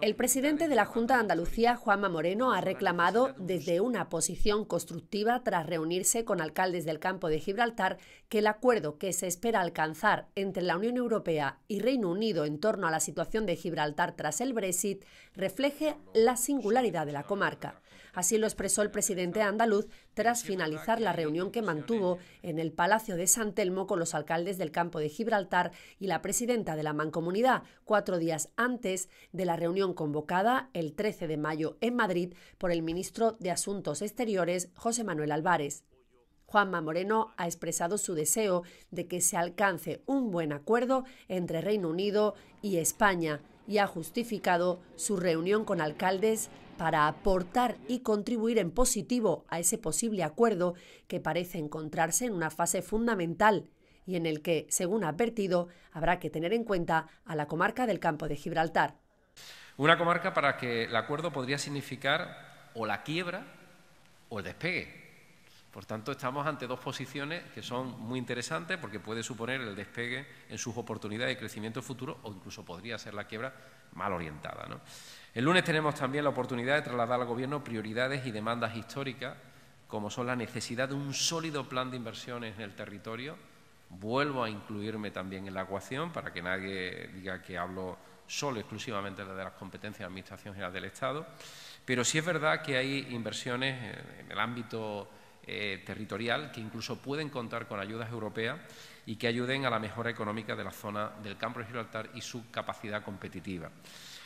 El presidente de la Junta de Andalucía, Juanma Moreno, ha reclamado desde una posición constructiva tras reunirse con alcaldes del campo de Gibraltar que el acuerdo que se espera alcanzar entre la Unión Europea y Reino Unido en torno a la situación de Gibraltar tras el Brexit refleje la singularidad de la comarca. Así lo expresó el presidente andaluz tras finalizar la reunión que mantuvo en el Palacio de San Telmo con los alcaldes del campo de Gibraltar y la presidenta de la Mancomunidad, cuatro días antes de la reunión convocada el 13 de mayo en Madrid por el ministro de Asuntos Exteriores, José Manuel Álvarez. Juanma Moreno ha expresado su deseo de que se alcance un buen acuerdo entre Reino Unido y España y ha justificado su reunión con alcaldes para aportar y contribuir en positivo a ese posible acuerdo que parece encontrarse en una fase fundamental y en el que, según ha advertido, habrá que tener en cuenta a la comarca del campo de Gibraltar. Una comarca para que el acuerdo podría significar o la quiebra o el despegue. Por tanto, estamos ante dos posiciones que son muy interesantes porque puede suponer el despegue en sus oportunidades de crecimiento futuro o incluso podría ser la quiebra mal orientada. El lunes tenemos también la oportunidad de trasladar al Gobierno prioridades y demandas históricas, como son la necesidad de un sólido plan de inversiones en el territorio. Vuelvo a incluirme también en la ecuación para que nadie diga que hablo solo exclusivamente de las competencias de la Administración General del Estado, pero sí es verdad que hay inversiones eh, en el ámbito eh, territorial que incluso pueden contar con ayudas europeas y que ayuden a la mejora económica de la zona del campo de Gibraltar y su capacidad competitiva.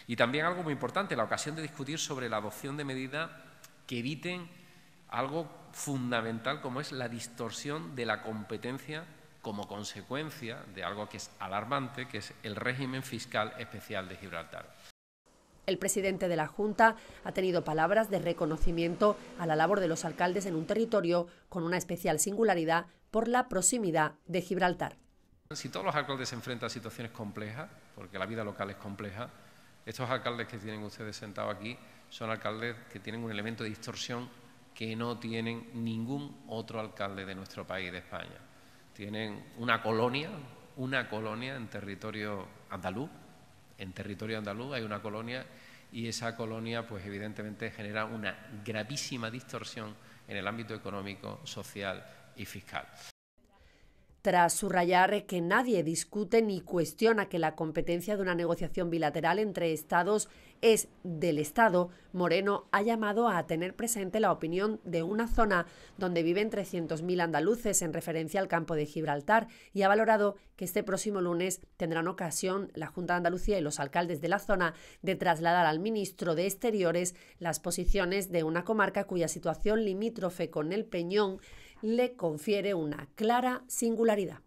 Y también algo muy importante, la ocasión de discutir sobre la adopción de medidas que eviten algo fundamental como es la distorsión de la competencia como consecuencia de algo que es alarmante, que es el régimen fiscal especial de Gibraltar. El presidente de la Junta ha tenido palabras de reconocimiento a la labor de los alcaldes en un territorio con una especial singularidad por la proximidad de Gibraltar. Si todos los alcaldes se enfrentan a situaciones complejas, porque la vida local es compleja, estos alcaldes que tienen ustedes sentados aquí son alcaldes que tienen un elemento de distorsión que no tienen ningún otro alcalde de nuestro país, de España tienen una colonia, una colonia en territorio andaluz, en territorio andaluz hay una colonia y esa colonia pues evidentemente genera una gravísima distorsión en el ámbito económico, social y fiscal. Tras subrayar que nadie discute ni cuestiona que la competencia de una negociación bilateral entre Estados es del Estado, Moreno ha llamado a tener presente la opinión de una zona donde viven 300.000 andaluces en referencia al campo de Gibraltar y ha valorado que este próximo lunes tendrán ocasión la Junta de Andalucía y los alcaldes de la zona de trasladar al ministro de Exteriores las posiciones de una comarca cuya situación limítrofe con el Peñón le confiere una clara singularidad.